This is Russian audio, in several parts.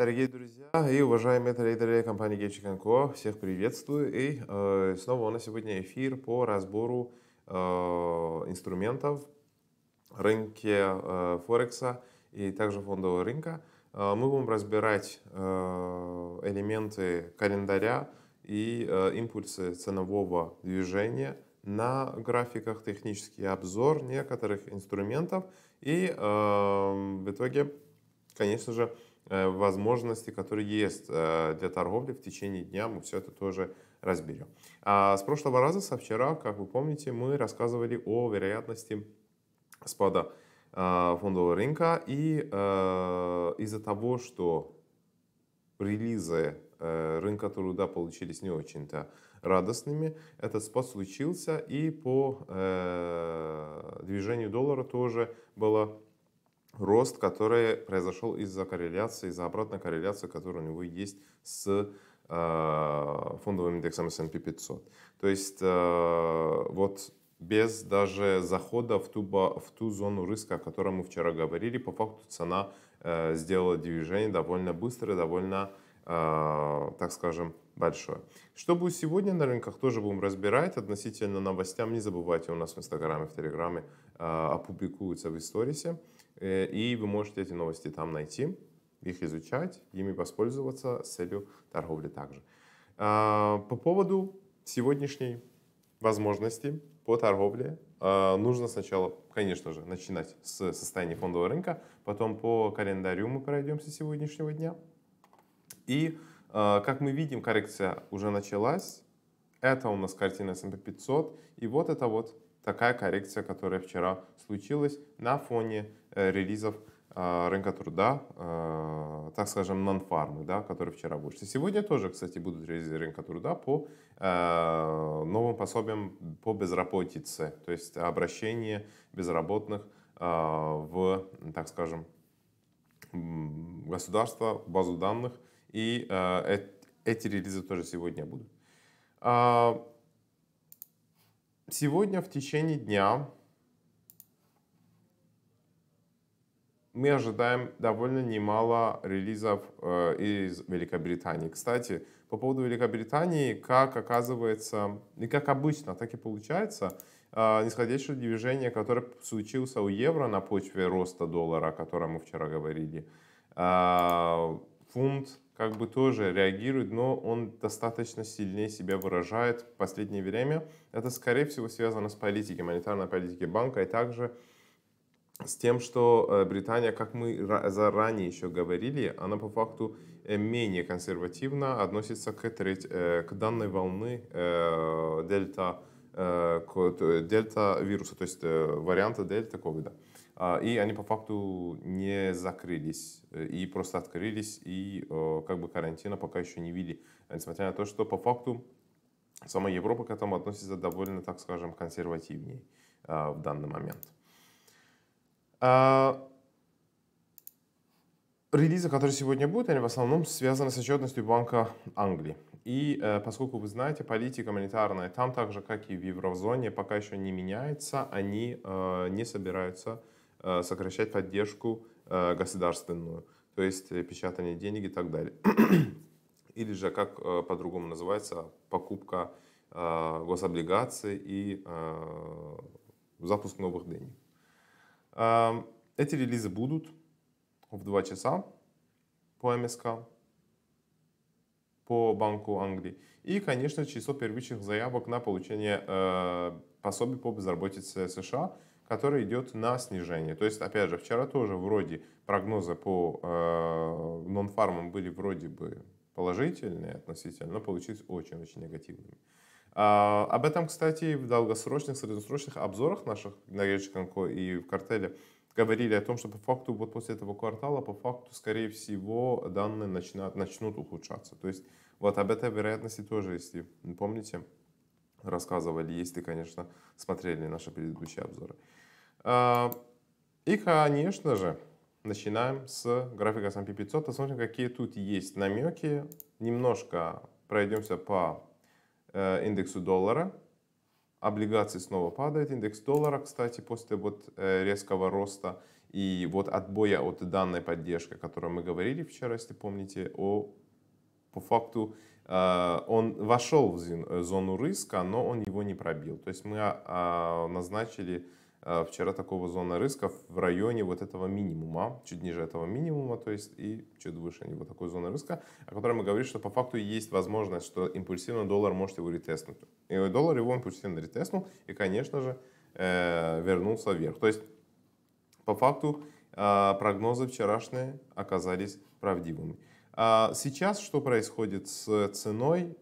Дорогие друзья и уважаемые трейдеры компании Гечик всех приветствую. И э, снова у нас сегодня эфир по разбору э, инструментов рынке э, Форекса и также фондового рынка. Э, мы будем разбирать э, элементы календаря и э, импульсы ценового движения на графиках, технический обзор некоторых инструментов и э, в итоге, конечно же, Э, возможности, которые есть э, для торговли в течение дня, мы все это тоже разберем. А с прошлого раза, со вчера, как вы помните, мы рассказывали о вероятности спада э, фондового рынка и из-за того, что релизы рынка труда получились не очень-то радостными. Этот спад случился, и по движению доллара тоже было рост, который произошел из-за корреляции, из-за обратной корреляции, которая у него есть с э, фондовым индексом S&P 500. То есть э, вот без даже захода в ту, в ту зону риска, о которой мы вчера говорили, по факту цена э, сделала движение довольно быстро, довольно, так скажем, большое. Что будет сегодня на рынках, тоже будем разбирать. Относительно новостям не забывайте, у нас в Инстаграме, в Телеграме опубликуются в историсе. Э, и вы можете эти новости там найти, их изучать, ими воспользоваться с целью торговли также. А, по поводу сегодняшней возможности по торговле а, нужно сначала, конечно же, начинать с состояния фондового рынка, потом по календарю мы пройдемся сегодняшнего дня. И, а, как мы видим, коррекция уже началась. Это у нас картина S&P 500. И вот это вот такая коррекция, которая вчера случилась на фоне э, релизов э, рынка труда, э, так скажем, нон-фармы, да, которые вчера вышли. Сегодня тоже, кстати, будут релизы рынка труда по новым пособиям по безработице, то есть обращение безработных в, так скажем, государство, базу данных, и эти релизы тоже сегодня будут. А, Сегодня в течение дня мы ожидаем довольно немало релизов э, из Великобритании. Кстати, по поводу Великобритании, как оказывается, и как обычно, так и получается, э, нисходящее движение, которое случился у евро на почве роста доллара, о котором мы вчера говорили, э, фунт как бы тоже реагирует, но он достаточно сильнее себя выражает в последнее время. Это, скорее всего, связано с политикой, монетарной политикой банка, и а также с тем, что э, Британия, как мы заранее еще говорили, она по факту э, менее консервативно относится к, треть, э, к данной волны дельта, дельта вируса, то есть варианта дельта ковида. А, и они по факту не закрылись э, и просто открылись, и э, как бы карантина пока еще не ввели. Несмотря на то, что по факту сама Европа к этому относится довольно, так скажем, консервативнее а, в данный момент. А, релизы, которые сегодня будут, они в основном связаны с отчетностью Банка Англии. И э, поскольку вы знаете, политика монетарная там так же, как и в еврозоне, пока еще не меняется, они э, не собираются Э, сокращать поддержку э, государственную, то есть э, печатание денег и так далее. Или же, как по-другому называется, покупка гособлигаций и запуск новых денег. Эти релизы будут в 2 часа по МСК, по Банку Англии. И, конечно, число первичных заявок на получение пособий по безработице США – который идет на снижение. То есть, опять же, вчера тоже вроде прогнозы по э, нонфармам были вроде бы положительные относительно, но получились очень-очень негативными. А, об этом, кстати, в долгосрочных, среднесрочных обзорах наших на Речканко и в картеле говорили о том, что по факту вот после этого квартала, по факту, скорее всего, данные начинают, начнут ухудшаться. То есть вот об этой вероятности тоже, если помните, рассказывали, если, конечно, смотрели наши предыдущие обзоры. А, и, конечно же, начинаем с графика S&P 500, посмотрим, какие тут есть намеки. Немножко пройдемся по э, индексу доллара. Облигации снова падают. Индекс доллара, кстати, после вот э, резкого роста и вот отбоя от данной поддержки, о которой мы говорили вчера, если помните, о, по факту э, он вошел в зону риска, но он его не пробил. То есть мы а, назначили Э, вчера такого зона рисков в районе вот этого минимума, чуть ниже этого минимума, то есть и чуть выше него такой зоны риска, о которой мы говорим, что по факту есть возможность, что импульсивно доллар может его ретестнуть. И доллар его импульсивно ретестнул и, конечно же, э, вернулся вверх. То есть по факту э, прогнозы вчерашние оказались правдивыми. А сейчас что происходит с ценой?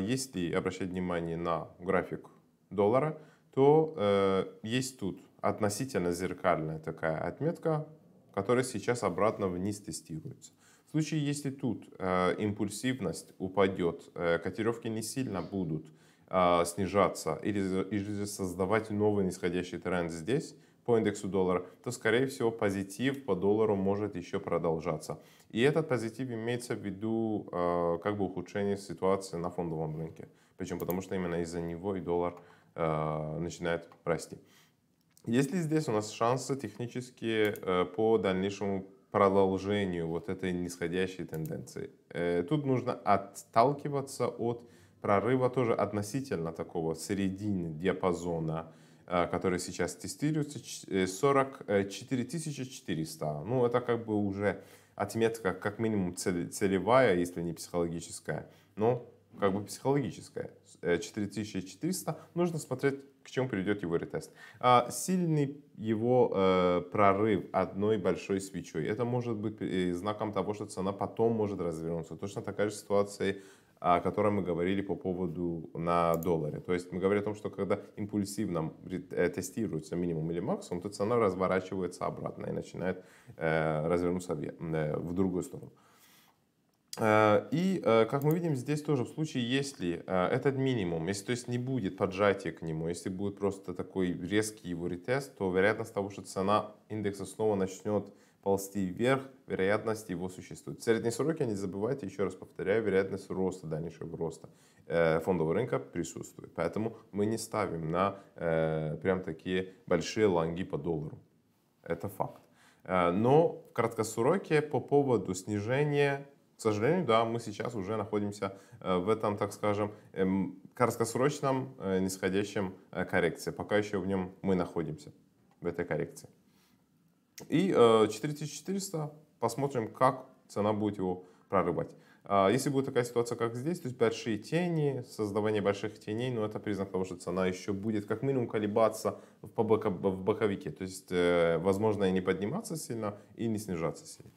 Если обращать внимание на график доллара – то э, есть тут относительно зеркальная такая отметка, которая сейчас обратно вниз тестируется. В случае, если тут э, импульсивность упадет, э, котировки не сильно будут э, снижаться или, или создавать новый нисходящий тренд здесь, по индексу доллара, то, скорее всего, позитив по доллару может еще продолжаться. И этот позитив имеется в виду э, как бы ухудшение ситуации на фондовом рынке. Причем потому что именно из-за него и доллар Э, начинает расти. Есть ли здесь у нас шансы технические э, по дальнейшему продолжению вот этой нисходящей тенденции? Э, тут нужно отталкиваться от прорыва тоже относительно такого середины диапазона, который сейчас тестируется, 44 400. Ну, это как бы уже отметка как минимум целевая, если не психологическая. Но как бы психологическая. 4400 э, нужно смотреть, к чему приведет его ретест. А, сильный его э, прорыв одной большой свечой, это может быть знаком того, что цена потом может развернуться. Точно такая же ситуация о которой мы говорили по поводу на долларе. То есть мы говорим о том, что когда импульсивно э, тестируется минимум или максимум, то цена разворачивается обратно и начинает развернуться в другую сторону. Э, и, э, как мы видим, здесь тоже в случае, если э, этот минимум, если то есть не будет поджатия к нему, если будет просто такой резкий его ретест, то вероятность того, что цена индекса снова начнет ползти вверх, вероятность его существует. В среднесроке, не забывайте, еще раз повторяю, вероятность роста, дальнейшего роста фондового рынка присутствует. Поэтому мы не ставим на прям такие большие лонги по доллару. Это факт. Но в краткосроке по поводу снижения сожалению, да, мы сейчас уже находимся э, в этом, так скажем, эм, краткосрочном э, нисходящем э, коррекции. Пока еще в нем мы находимся, в этой коррекции. И 4400, посмотрим, как цена будет его прорывать. А, если будет такая ситуация, как здесь, то есть большие тени, создавание больших теней, но ну, это признак того, что цена еще будет как минимум колебаться в, боковике. То есть, возможно, и не подниматься сильно, и не снижаться сильно.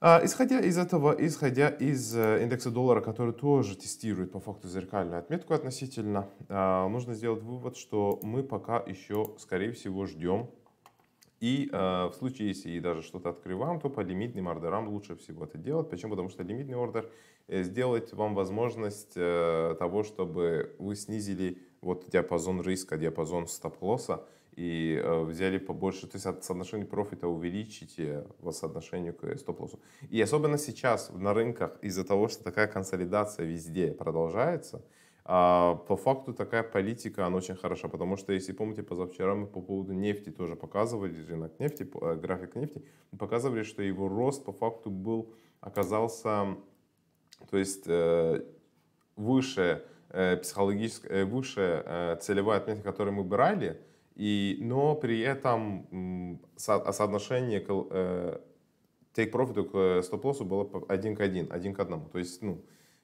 А, исходя из этого, исходя из э, индекса доллара, который тоже тестирует по факту зеркальную отметку относительно, а, нужно сделать вывод, что мы пока еще, скорее всего, ждем. И э, в случае, если даже что-то открываем, то по лимитным ордерам лучше всего это делать. Почему? Потому что лимитный ордер э, сделает вам возможность того, чтобы вы снизили вот диапазон риска, диапазон стоп-лосса, и э, взяли побольше, то есть от соотношения профита увеличите в соотношении к стоп-лоссу. И особенно сейчас на рынках из-за того, что такая консолидация везде продолжается, а по факту такая политика, она очень хороша, потому что, если помните, позавчера мы по поводу нефти тоже показывали, рынок нефти, э, график нефти, показывали, что его рост по факту был, оказался, то есть э, выше э, психологическая, выше целевая отметка, которую мы брали, и, но при этом со, а соотношение э, take profit к э, стоп-лоссу было один к один, один к одному. То есть ну,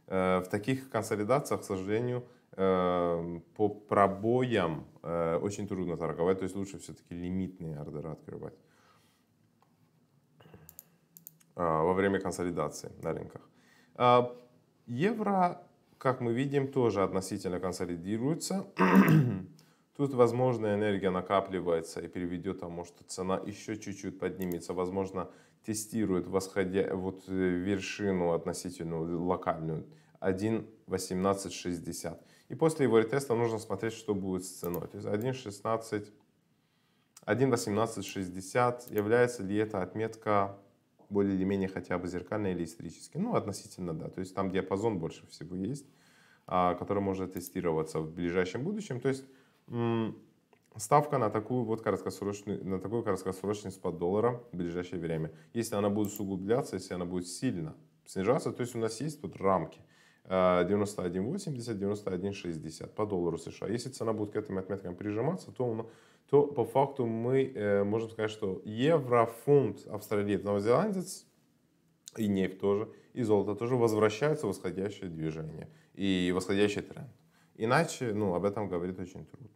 э, в таких консолидациях, к сожалению, по пробоям очень трудно торговать, то есть лучше все-таки лимитные ордера открывать а, во время консолидации на рынках. А, евро, как мы видим, тоже относительно консолидируется. Тут, возможно, энергия накапливается и приведет к тому, что цена еще чуть-чуть поднимется. Возможно, тестирует восходя вот э, вершину относительную локальную 1.1860. И после его ретеста нужно смотреть, что будет с ценой. То есть 1.16 1.1860 является ли это отметка более или менее хотя бы зеркальной или исторической? Ну, относительно да. То есть там диапазон больше всего есть, а, который может тестироваться в ближайшем будущем. То есть ставка на такую вот короткосрочный, на такой короткосрочный спад доллара в ближайшее время. Если она будет усугубляться, если она будет сильно снижаться, то есть у нас есть вот рамки 91.80, э, 91.60 по доллару США. Если цена будет к этим отметкам прижиматься, то, он, то по факту мы э, можем сказать, что евро, фунт, австралиец, новозеландец и нефть тоже, и золото тоже возвращаются в восходящее движение и восходящий тренд. Иначе, ну, об этом говорить очень трудно.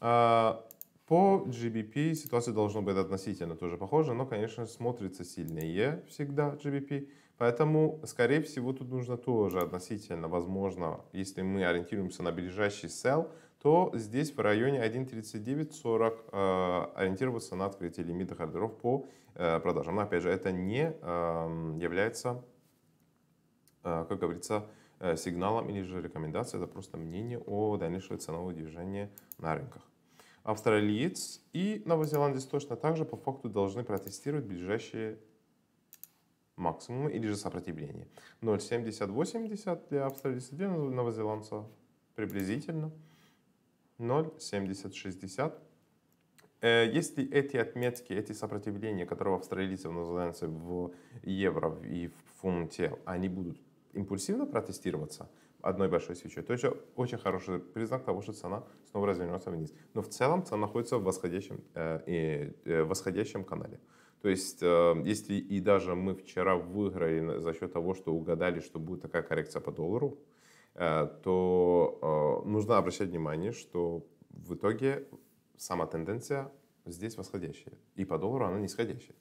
А, по GBP ситуация должна быть относительно тоже похожа, но, конечно, смотрится сильнее всегда GBP. Поэтому, скорее всего, тут нужно тоже относительно, возможно, если мы ориентируемся на ближайший sell, то здесь в районе 1.3940 э, а, ориентироваться на открытие лимита хардеров по э, продажам. Но, опять же, это не а, является, как говорится, Э, сигналом или же рекомендацией, это просто мнение о дальнейшем ценовом движении на рынках. Австралиец и новозеландец точно так же по факту должны протестировать ближайшие максимумы или же сопротивление. 070 для австралийца, для новозеландца приблизительно. 070 э, Если эти отметки, эти сопротивления, которые у австралийцев, новозеландцев в евро и в фунте, они будут импульсивно протестироваться одной большой свечой, то это очень хороший признак того, что цена снова развернется вниз. Но в целом цена находится в восходящем, э, э, восходящем канале. То есть, э, если и даже мы вчера выиграли за счет того, что угадали, что будет такая коррекция по доллару, э, то э, нужно обращать внимание, что в итоге сама тенденция здесь восходящая. И по доллару она нисходящая.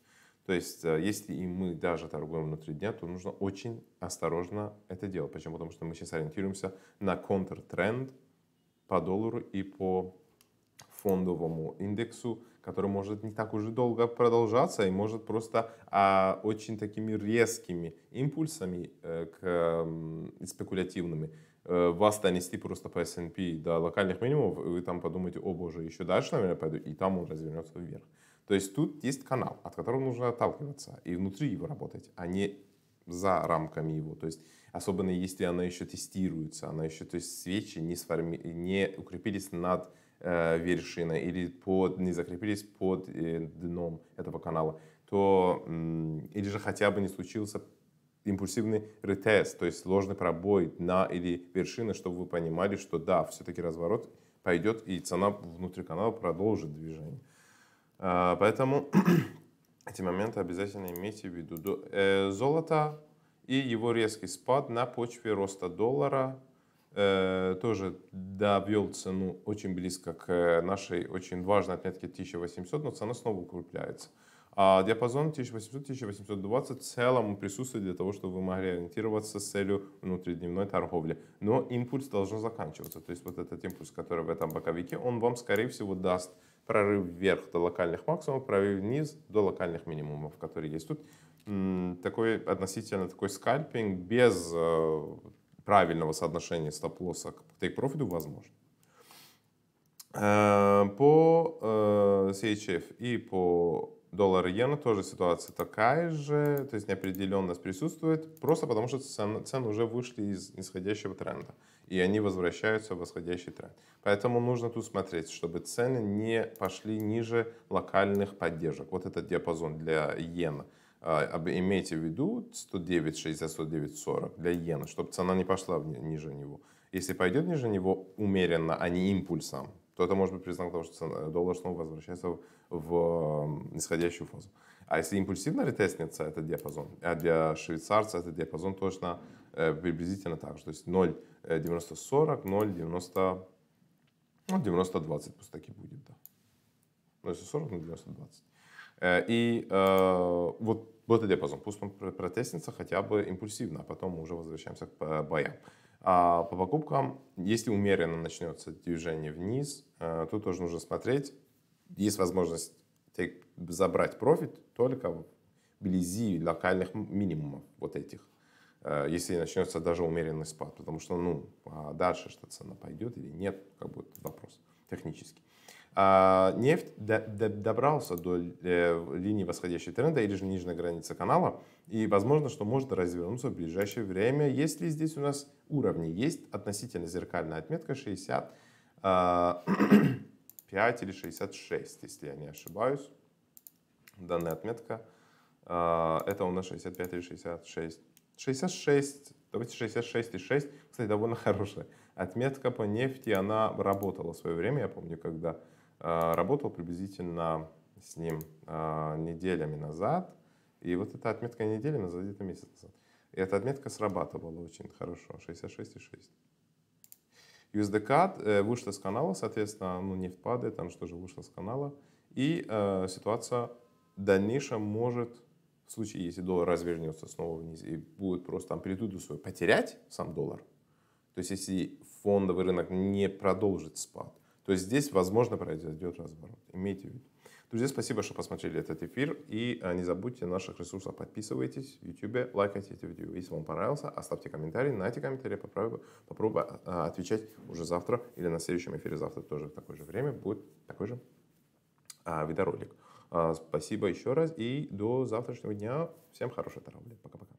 То есть, э, если и мы даже торгуем внутри дня, то нужно очень осторожно это делать. Почему? Потому что мы сейчас ориентируемся на контртренд по доллару и по фондовому индексу, который может не так уже долго продолжаться и может просто а, очень такими резкими импульсами э, к, э, спекулятивными Э, вас донести просто по S&P до локальных минимумов, и вы там подумаете, о боже, еще дальше, наверное, пойду, и там он развернется вверх. То есть тут есть канал, от которого нужно отталкиваться, и внутри его работать, а не за рамками его. То есть, особенно если она еще тестируется, она еще, то есть свечи не, сформи... не укрепились над э, вершиной или под, не закрепились под э, дном этого канала, то, э, или же хотя бы не случился импульсивный ретест, то есть сложный пробой дна или вершины, чтобы вы понимали, что да, все-таки разворот пойдет и цена внутри канала продолжит движение. А, поэтому эти моменты обязательно имейте в виду. Э, золото и его резкий спад на почве роста доллара э, тоже довел цену очень близко к э, нашей очень важной отметке 1800, но цена снова укрепляется. А диапазон 1800-1820 в целом присутствует для того, чтобы вы могли ориентироваться с целью внутридневной торговли. Но импульс должен заканчиваться. То есть вот этот импульс, который в этом боковике, он вам, скорее всего, даст прорыв вверх до локальных максимумов, прорыв вниз до локальных минимумов, которые есть тут. Такой относительно такой скальпинг без э, правильного соотношения стоп-лосса к тейк-профиту возможен. Э, по э, CHF и по доллар-иена тоже ситуация такая же, то есть неопределенность присутствует, просто потому что цены, цены уже вышли из нисходящего тренда, и они возвращаются в восходящий тренд. Поэтому нужно тут смотреть, чтобы цены не пошли ниже локальных поддержек. Вот этот диапазон для иена. Имейте в виду 109,60-109,40 для иена, чтобы цена не пошла ниже него. Если пойдет ниже него умеренно, а не импульсом, то это может быть признак того, что э, доллар снова возвращается в нисходящую фазу. А если импульсивно ретестница, это диапазон. А для швейцарца это диапазон точно э, приблизительно так же. То есть 0,90-40, 0,90... Э, ну, 90-20 пусть таки будет, да. Ну, если 40, ну, 90-20. И э, вот, вот этот диапазон. Пусть он протестится хотя бы импульсивно, а потом мы уже возвращаемся к боям. А по покупкам, если умеренно начнется движение вниз, э, тут тоже нужно смотреть. Есть возможность забрать профит только вблизи локальных минимумов вот этих. Э, если начнется даже умеренный спад, потому что, ну, а дальше что цена пойдет или нет, как будет вопрос технически. А нефть добрался до э, линии восходящего тренда или же нижней границы канала. И возможно, что может развернуться в ближайшее время, если здесь у нас уровни есть относительно зеркальная отметка 65 а, или 66, если я не ошибаюсь. Данная отметка. А, это у нас 65 или 66. 66, давайте 66 и 6. Кстати, довольно хорошая отметка по нефти. Она работала в свое время, я помню, когда Э, работал приблизительно с ним э, неделями назад. И вот эта отметка недели назад, где-то месяц назад. И эта отметка срабатывала очень хорошо, 66,6. USDCAD э, вышла с канала, соответственно, ну, нефть падает, там что же вышла с канала. И э, ситуация в дальнейшем может, в случае, если доллар развернется снова вниз и будет просто амплитуду свою потерять сам доллар, то есть если фондовый рынок не продолжит спад – то здесь, возможно, произойдет разворот. Имейте в виду. Друзья, спасибо, что посмотрели этот эфир. И э, не забудьте на наших ресурсах подписывайтесь в YouTube, лайкайте это видео. Если вам понравился, оставьте комментарий. На эти комментарии попробую, попробую а, а, отвечать уже завтра или на следующем эфире завтра тоже в такое же время будет такой же а, видеоролик. спасибо еще раз и до завтрашнего дня. Всем хорошей торговли. Пока-пока.